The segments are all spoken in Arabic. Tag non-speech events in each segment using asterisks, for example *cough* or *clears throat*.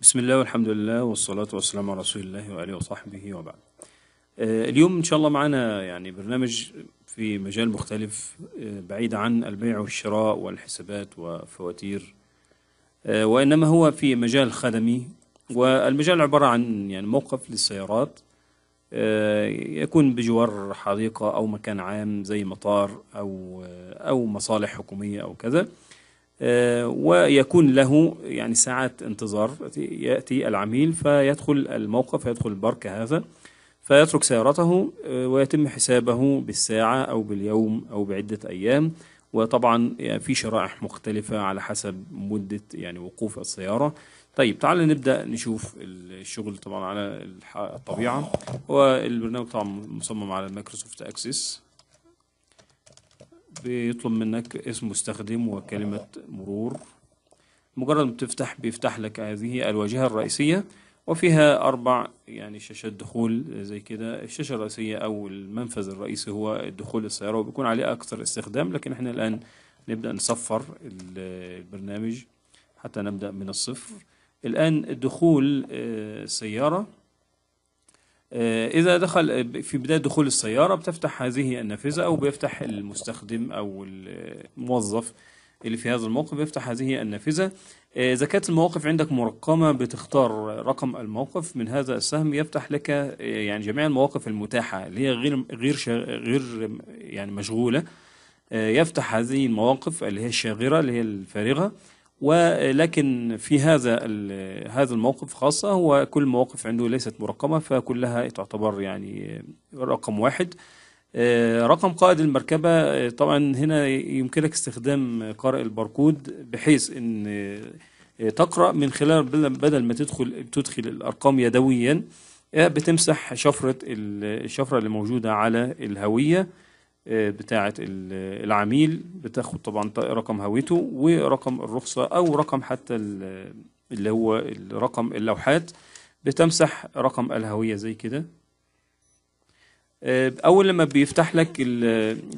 بسم الله والحمد لله والصلاة والسلام على رسول الله وآله وصحبه وبعد آه، اليوم إن شاء الله معنا يعني برنامج في مجال مختلف آه، بعيد عن البيع والشراء والحسابات وفواتير آه، وإنما هو في مجال خدمي والمجال عبارة عن يعني موقف للسيارات يكون بجوار حديقة أو مكان عام زي مطار أو أو مصالح حكومية أو كذا آه، ويكون له يعني ساعات انتظار يأتي العميل فيدخل الموقف يدخل البرك هذا فيترك سيارته آه، ويتم حسابه بالساعة أو باليوم أو بعدة أيام وطبعا آه، في شرائح مختلفة على حسب مدة يعني وقوف السيارة طيب تعال نبدأ نشوف الشغل طبعا على الطبيعة والبرنامج طبعا مصمم على مايكروسوفت أكسس بيطلب منك اسم مستخدم وكلمة مرور مجرد ما تفتح بيفتح لك هذه الواجهة الرئيسية وفيها أربع يعني شاشات دخول زي كده الشاشة الرئيسية أو المنفذ الرئيسي هو الدخول للسيارة وبيكون عليه أكثر استخدام لكن إحنا الآن نبدأ نصفر البرنامج حتى نبدأ من الصفر الآن دخول السيارة آه، آه، إذا دخل في بداية دخول السيارة بتفتح هذه النافذة أو بيفتح المستخدم أو الموظف اللي في هذا الموقف بيفتح هذه النافذة آه، إذا كانت المواقف عندك مرقمة بتختار رقم الموقف من هذا السهم يفتح لك آه، يعني جميع المواقف المتاحة اللي هي غير غير غير يعني مشغولة يفتح هذه المواقف اللي هي الشاغرة اللي هي الفارغة ولكن في هذا هذا الموقف خاصة هو كل المواقف عنده ليست مرقمة فكلها تعتبر يعني رقم واحد آه، رقم قائد المركبة آه، طبعا هنا يمكنك استخدام قارئ الباركود بحيث ان آه، تقرأ من خلال بدل ما تدخل تدخل الارقام يدويا بتمسح شفرة الشفرة اللي موجودة على الهوية بتاعة العميل بتاخد طبعا رقم هويته ورقم الرخصة أو رقم حتى اللي هو رقم اللوحات بتمسح رقم الهوية زي كده آه، أول لما بيفتح لك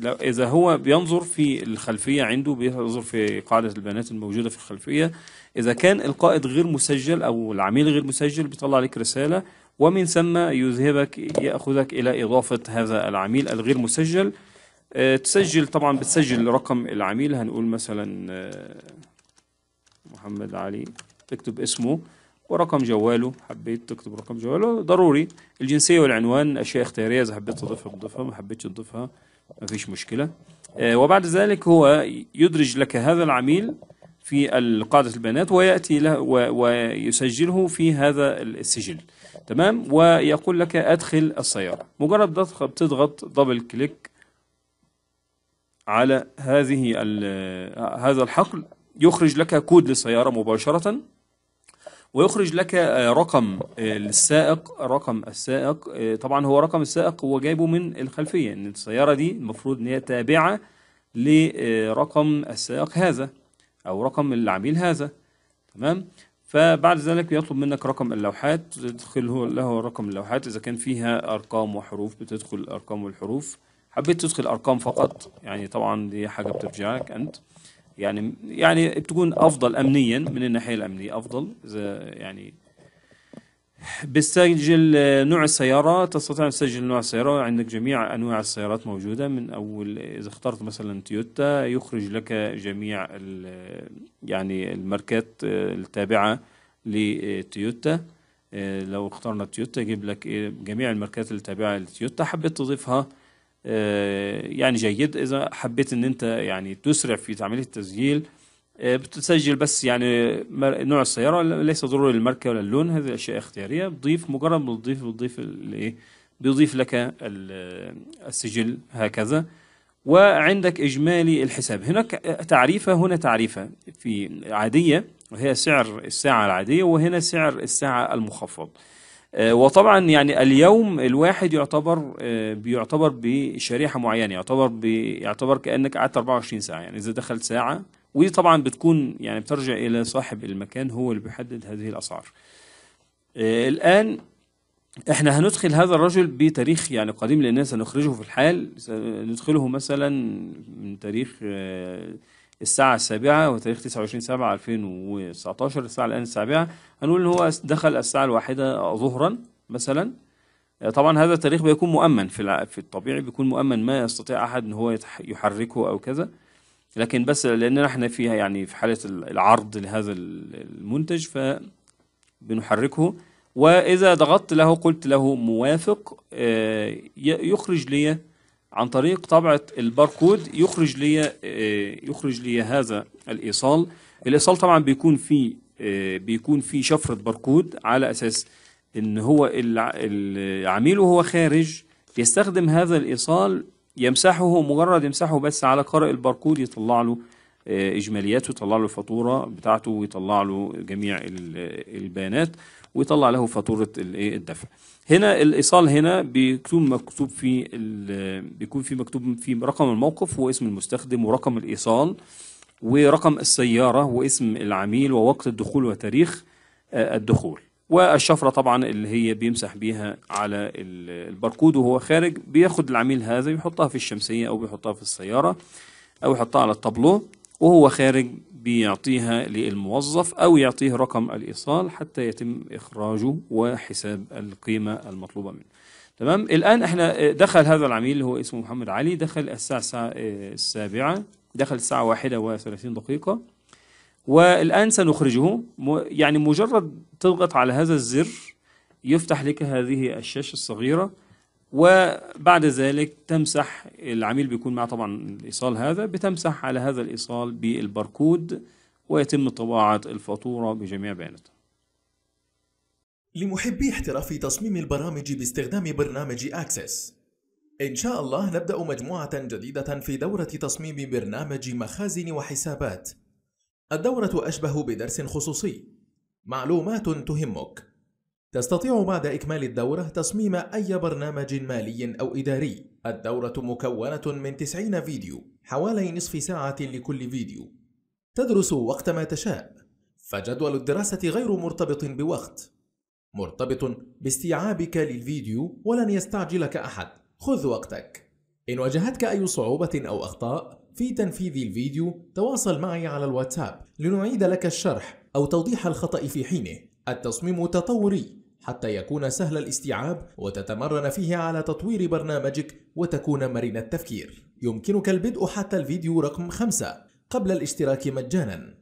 إذا هو بينظر في الخلفية عنده بينظر في قاعدة البيانات الموجودة في الخلفية إذا كان القائد غير مسجل أو العميل غير مسجل بيطلع لك رسالة ومن ثم يذهبك يأخذك إلى إضافة هذا العميل الغير مسجل آه، تسجل طبعا بتسجل رقم العميل هنقول مثلا آه، محمد علي تكتب اسمه ورقم جواله حبيت تكتب رقم جواله ضروري الجنسية والعنوان أشياء اختيارية إذا حبيت تضيفها بتضيفها ما حبيتش تضيفها ما فيش مشكلة آه، وبعد ذلك هو يدرج لك هذا العميل في قاعدة البيانات ويأتي له ويسجله في هذا السجل تمام ويقول لك أدخل السيارة مجرد تضغط دبل كليك على هذه هذا الحقل يخرج لك كود للسيارة مباشرة ويخرج لك رقم للسائق رقم السائق طبعا هو رقم السائق هو جايبه من الخلفية ان السيارة دي المفروض ان هي تابعة لرقم السائق هذا او رقم العميل هذا تمام فبعد ذلك يطلب منك رقم اللوحات تدخل له رقم اللوحات اذا كان فيها ارقام وحروف بتدخل الارقام والحروف حبيت تدخل ارقام فقط يعني طبعا دي حاجه بترجع لك انت يعني يعني بتكون افضل امنيا من الناحيه الامنيه افضل اذا يعني بتسجل نوع السيارة تستطيع أن تسجل نوع السيارة عندك جميع أنواع السيارات موجودة من أول إذا اخترت مثلا تويوتا يخرج لك جميع يعني الماركات التابعة لتويوتا لو اخترنا تويوتا يجيب لك إيه؟ جميع الماركات التابعة لتويوتا حبيت تضيفها آه، يعني جيد اذا حبيت ان انت يعني تسرع في عمليه التسجيل آه، بتسجل بس يعني نوع السياره ليس ضروري الماركه ولا اللون هذه اشياء اختياريه بتضيف مجرد بتضيف بتضيف الايه بيضيف لك آه، السجل هكذا وعندك اجمالي الحساب هناك تعريفه هنا تعريفه في عاديه وهي سعر الساعه العاديه وهنا سعر الساعه المخفض آه، وطبعا يعني اليوم الواحد يعتبر آه، بيعتبر بشريحه معينه يعتبر بيعتبر كانك قعدت 24 ساعه يعني اذا دخلت ساعه ودي طبعا بتكون يعني بترجع الى صاحب المكان هو اللي بيحدد هذه الاسعار. آه، الان احنا هندخل هذا الرجل بتاريخ يعني قديم للناس هنخرجه في الحال ندخله مثلا من تاريخ الساعة السابعة وتاريخ 29 سبعة 2019 الساعة الآن السابعة هنقول إن هو دخل الساعة الواحدة ظهرا مثلا آه، طبعا هذا التاريخ بيكون مؤمن في في الطبيعي بيكون مؤمن ما يستطيع أحد إن هو يحركه أو كذا لكن بس لأننا إحنا فيها يعني في حالة العرض لهذا المنتج بنحركه وإذا ضغطت له قلت له موافق آه، يخرج لي عن طريق طبعة الباركود يخرج لي آه، يخرج لي هذا الايصال الايصال طبعا بيكون في آه، بيكون في شفرة باركود على اساس ان هو العميل وهو خارج يستخدم هذا الايصال يمسحه مجرد يمسحه بس على قارئ الباركود يطلع له آه، اجمالياته يطلع له الفاتوره بتاعته ويطلع له جميع البيانات ويطلع له فاتوره الايه الدفع هنا الايصال هنا بيكون مكتوب في بيكون في مكتوب في رقم الموقف واسم المستخدم ورقم الايصال ورقم السياره واسم العميل ووقت الدخول وتاريخ آه، الدخول والشفرة طبعا اللي هي بيمسح بيها على الباركود وهو خارج بياخد العميل هذا يحطها في الشمسية أو بيحطها في السيارة أو يحطها على الطابلو وهو خارج بيعطيها للموظف أو يعطيه رقم الإيصال حتى يتم إخراجه وحساب القيمة المطلوبة منه تمام الآن احنا آه، دخل هذا العميل اللي هو اسمه محمد علي دخل الساعة آه، السابعة دخل الساعة واحدة وثلاثين دقيقة والآن سنخرجه يعني مجرد تضغط على هذا الزر يفتح لك هذه الشاشة الصغيرة وبعد ذلك تمسح العميل بيكون معه طبعا الايصال هذا بتمسح على هذا الايصال بالباركود ويتم طباعه الفاتوره بجميع بياناتها لمحبي احتراف تصميم البرامج باستخدام برنامج اكسس إن شاء الله نبدأ مجموعة جديدة في دورة تصميم برنامج مخازن وحسابات. الدورة أشبه بدرس خصوصي. معلومات تهمك. تستطيع بعد إكمال الدورة تصميم أي برنامج مالي أو إداري الدورة مكونة من 90 فيديو حوالي نصف ساعة لكل فيديو تدرس وقت ما تشاء فجدول الدراسة غير مرتبط بوقت مرتبط باستيعابك للفيديو ولن يستعجلك أحد خذ وقتك إن واجهتك أي صعوبة أو أخطاء في تنفيذ الفيديو تواصل معي على الواتساب لنعيد لك الشرح أو توضيح الخطأ في حينه التصميم تطوري حتى يكون سهل الاستيعاب وتتمرن فيه على تطوير برنامجك وتكون مرن التفكير. يمكنك البدء حتى الفيديو رقم 5 قبل الاشتراك مجانا.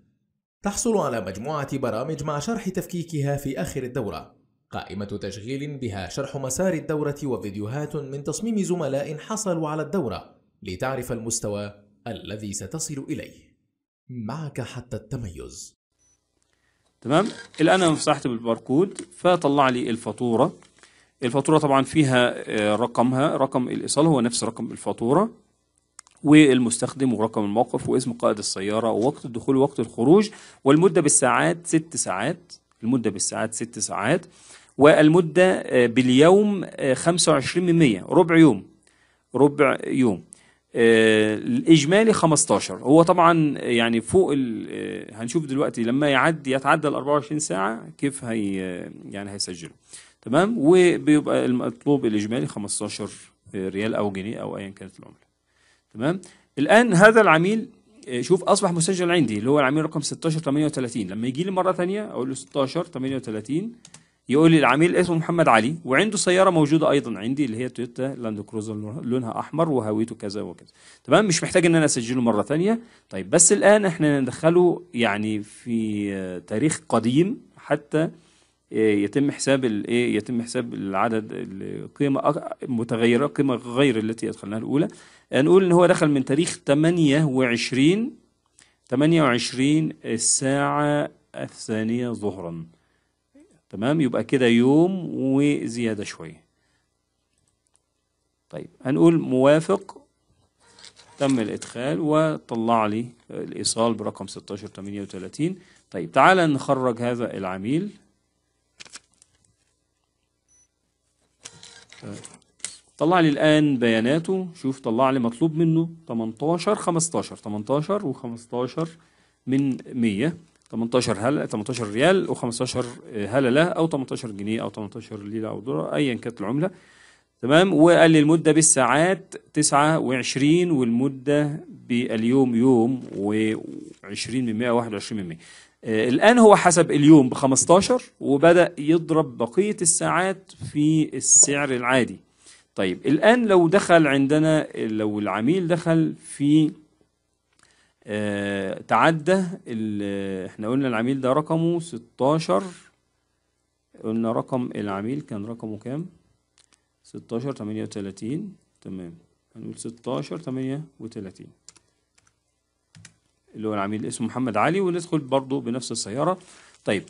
تحصل على مجموعة برامج مع شرح تفكيكها في آخر الدورة. قائمة تشغيل بها شرح مسار الدورة وفيديوهات من تصميم زملاء حصلوا على الدورة لتعرف المستوى الذي ستصل إليه. معك حتى التميز. تمام الآن أنا فتحت بالباركود فطلع لي الفاتورة الفاتورة طبعا فيها آه، رقمها رقم الإيصال هو نفس رقم الفاتورة والمستخدم ورقم الموقف واسم قائد السيارة ووقت الدخول ووقت الخروج والمدة بالساعات ست ساعات المدة بالساعات ست ساعات والمدة آه، باليوم 25% آه، ربع يوم ربع يوم الاجمالي 15 هو طبعا يعني فوق آه، هنشوف دلوقتي لما يعدي يتعدى ال 24 ساعه كيف هي آه، يعني هيسجله تمام وبيبقى المطلوب الاجمالي 15 آه، ريال او جنيه او ايا كانت العمله تمام الان هذا العميل شوف اصبح مسجل عندي اللي هو العميل رقم 16 38 لما يجي لي مره ثانيه اقول له 16 38 يقول لي العميل اسمه محمد علي وعنده سياره موجوده ايضا عندي اللي هي تويوتا لاند كروزر لونها احمر وهويته كذا وكذا تمام مش محتاج ان انا اسجله مره ثانيه طيب بس الان احنا ندخله يعني في تاريخ قديم حتى آه، يتم حساب الايه يتم حساب العدد القيمه متغيره قيمه غير التي ادخلناها الاولى نقول ان هو دخل من تاريخ 28 28 الساعه الثانيه ظهرا تمام يبقى كده يوم وزيادة شوية طيب هنقول موافق تم الإدخال وطلع لي الإيصال برقم 1638 طيب تعالى نخرج هذا العميل طلع لي الآن بياناته شوف طلع لي مطلوب منه 18 15 18 و15 من 100 18 هلا 18 ريال و15 هللة أو 18 آه، جنيه أو 18 ليرة أو دولار أيا كانت العملة تمام وقال لي المدة بالساعات 29 والمدة باليوم يوم و20 من 100 و21 من 100 آه، الآن هو حسب اليوم ب 15 وبدأ يضرب بقية الساعات في السعر العادي طيب الآن لو دخل عندنا لو العميل دخل في آه، تعدى احنا قلنا العميل ده رقمه 16 قلنا رقم العميل كان رقمه كام 16 38 تمام هنقول 16 38 اللي هو العميل اسمه محمد علي وندخل برضه بنفس السيارة طيب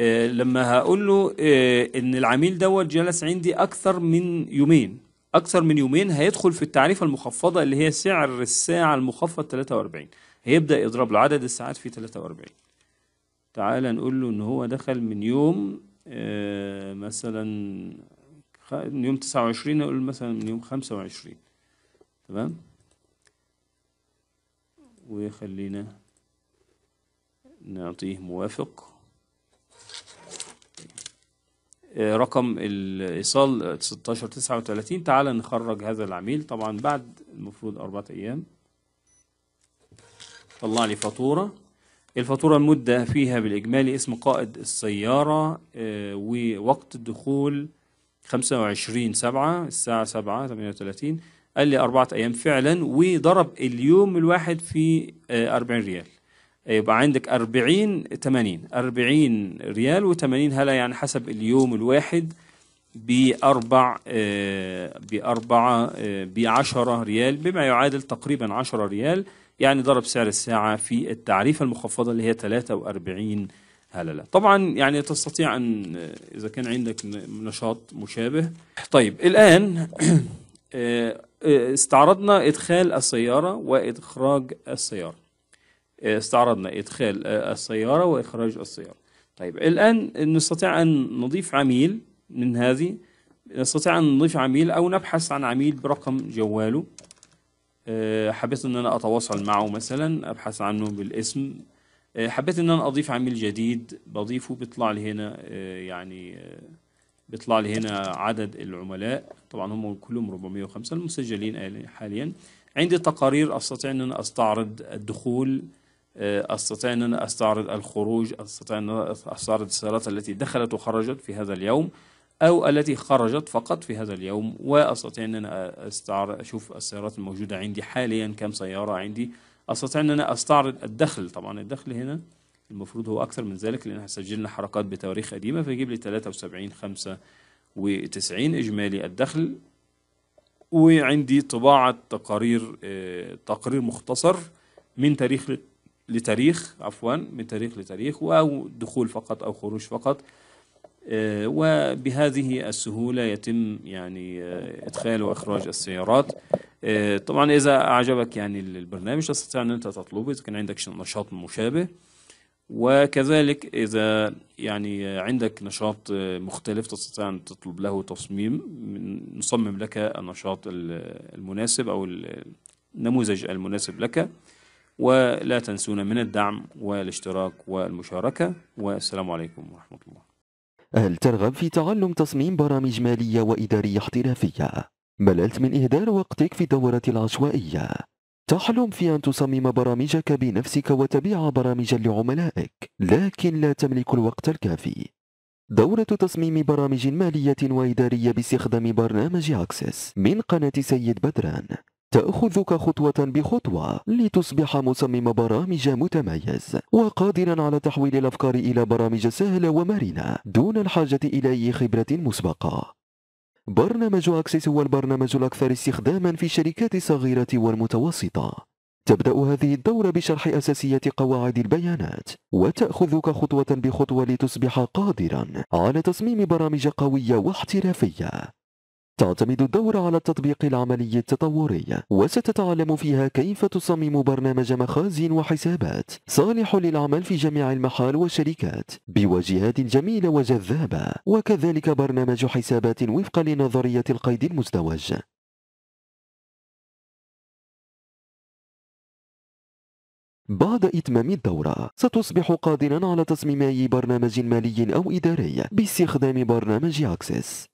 آه لما هقول له آه ان العميل دوت جلس عندي اكثر من يومين اكثر من يومين هيدخل في التعريفه المخفضه اللي هي سعر الساعه المخفض 43 هيبدأ يضرب له عدد الساعات في 43 تعالى نقول له إن هو دخل من يوم آه، مثلا من يوم 29 نقول مثلا من يوم 25 تمام وخلينا نعطيه موافق آه، رقم الايصال 1639 تعال نخرج هذا العميل طبعا بعد المفروض أربعة أيام طلع لي فاتورة الفاتورة المدة فيها بالإجمالي اسم قائد السيارة آه، ووقت الدخول 25 سبعة الساعة سبعة وثلاثين قال لي أربعة أيام فعلا وضرب اليوم الواحد في 40 آه، ريال آه، يبقى عندك 40 80 40 ريال و80 هلا يعني حسب اليوم الواحد بأربع بأربعة ب 10 ريال بما يعادل تقريبا 10 ريال يعني ضرب سعر الساعة في التعريفة المخفضة اللي هي 43 هللة طبعا يعني تستطيع أن إذا كان عندك نشاط مشابه طيب الآن *clears throat* آه، استعرضنا إدخال السيارة وإخراج السيارة آه، استعرضنا إدخال آه، السيارة وإخراج السيارة طيب الآن نستطيع أن نضيف عميل من هذه نستطيع أن نضيف عميل أو نبحث عن عميل برقم جواله آه، حبيت ان انا اتواصل معه مثلا ابحث عنه بالاسم آه، حبيت ان انا اضيف عميل جديد بضيفه بيطلع لي هنا آه، يعني بيطلع لي هنا عدد العملاء طبعا هم كلهم 405 المسجلين حاليا عندي تقارير استطيع ان انا استعرض الدخول استطيع ان انا استعرض الخروج استطيع ان انا استعرض السيارات التي دخلت وخرجت في هذا اليوم أو التي خرجت فقط في هذا اليوم وأستطيع أن أنا أشوف السيارات الموجودة عندي حاليا كم سيارة عندي أستطيع أن أنا أستعرض الدخل طبعا الدخل هنا المفروض هو أكثر من ذلك لأن سجلنا حركات بتواريخ قديمة فيجيب لي 73 95 إجمالي الدخل وعندي طباعة تقارير آه، تقرير مختصر من تاريخ لتاريخ عفوا من تاريخ لتاريخ أو دخول فقط أو خروج فقط آه، وبهذه السهولة يتم يعني آه، إدخال وإخراج السيارات آه، طبعا إذا أعجبك يعني البرنامج تستطيع أن أنت تطلبه إذا كان عندك نشاط مشابه وكذلك إذا يعني عندك نشاط مختلف تستطيع أن تطلب له تصميم نصمم لك النشاط المناسب أو النموذج المناسب لك ولا تنسونا من الدعم والاشتراك والمشاركة والسلام عليكم ورحمة الله هل ترغب في تعلم تصميم برامج مالية وإدارية احترافية؟ مللت من إهدار وقتك في الدورة العشوائية تحلم في أن تصمم برامجك بنفسك وتبيع برامجا لعملائك لكن لا تملك الوقت الكافي دورة تصميم برامج مالية وإدارية باستخدام برنامج أكسس من قناة سيد بدران تأخذك خطوة بخطوة لتصبح مصمم برامج متميز وقادرا على تحويل الأفكار إلى برامج سهلة ومرنة دون الحاجة إلى أي خبرة مسبقة برنامج أكسس هو البرنامج الأكثر استخداما في الشركات الصغيرة والمتوسطة تبدأ هذه الدورة بشرح أساسية قواعد البيانات وتأخذك خطوة بخطوة لتصبح قادرا على تصميم برامج قوية واحترافية تعتمد الدورة على التطبيق العملي التطوري وستتعلم فيها كيف تصمم برنامج مخازن وحسابات صالح للعمل في جميع المحال والشركات بواجهات جميلة وجذابة وكذلك برنامج حسابات وفقا لنظرية القيد المزدوج بعد إتمام الدورة ستصبح قادرا على تصميم أي برنامج مالي أو إداري باستخدام برنامج أكسس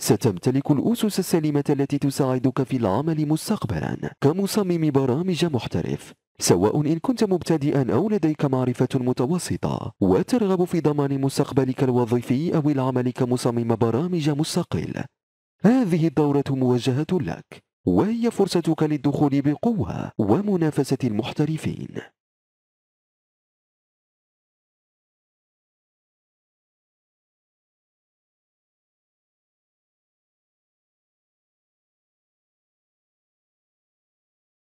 ستمتلك الأسس السليمة التي تساعدك في العمل مستقبلا كمصمم برامج محترف سواء إن كنت مبتدئا أو لديك معرفة متوسطة وترغب في ضمان مستقبلك الوظيفي أو العمل كمصمم برامج مستقل هذه الدورة موجهة لك وهي فرصتك للدخول بقوة ومنافسة المحترفين